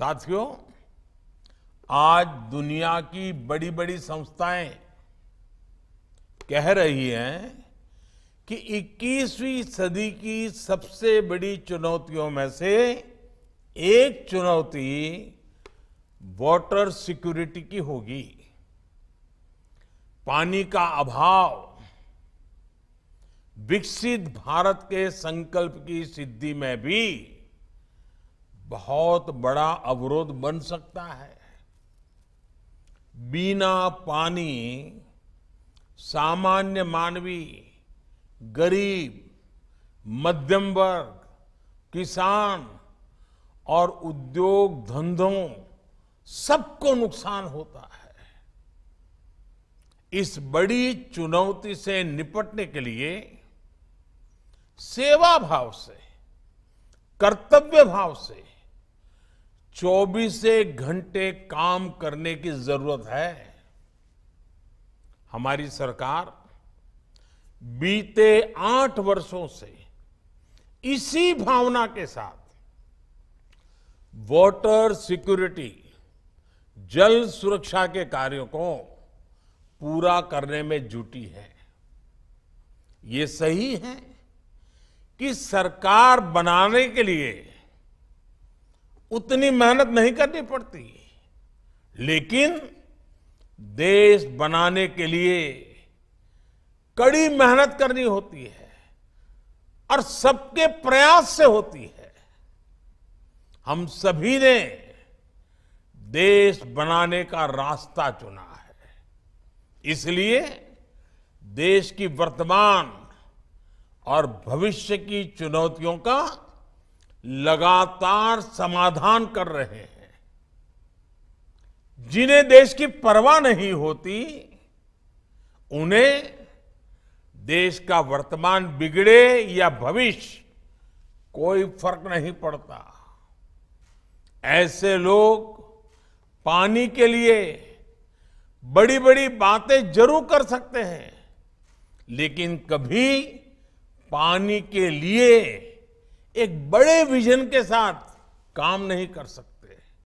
साथियों आज दुनिया की बड़ी बड़ी संस्थाएं कह रही हैं कि 21वीं सदी की सबसे बड़ी चुनौतियों में से एक चुनौती वाटर सिक्योरिटी की होगी पानी का अभाव विकसित भारत के संकल्प की सिद्धि में भी बहुत बड़ा अवरोध बन सकता है बिना पानी सामान्य मानवी गरीब मध्यम वर्ग किसान और उद्योग धंधों सबको नुकसान होता है इस बड़ी चुनौती से निपटने के लिए सेवा भाव से कर्तव्य भाव से चौबीसें घंटे काम करने की जरूरत है हमारी सरकार बीते आठ वर्षों से इसी भावना के साथ वाटर सिक्योरिटी जल सुरक्षा के कार्यों को पूरा करने में जुटी है ये सही है कि सरकार बनाने के लिए उतनी मेहनत नहीं करनी पड़ती लेकिन देश बनाने के लिए कड़ी मेहनत करनी होती है और सबके प्रयास से होती है हम सभी ने देश बनाने का रास्ता चुना है इसलिए देश की वर्तमान और भविष्य की चुनौतियों का लगातार समाधान कर रहे हैं जिन्हें देश की परवाह नहीं होती उन्हें देश का वर्तमान बिगड़े या भविष्य कोई फर्क नहीं पड़ता ऐसे लोग पानी के लिए बड़ी बड़ी बातें जरूर कर सकते हैं लेकिन कभी पानी के लिए एक बड़े विजन के साथ काम नहीं कर सकते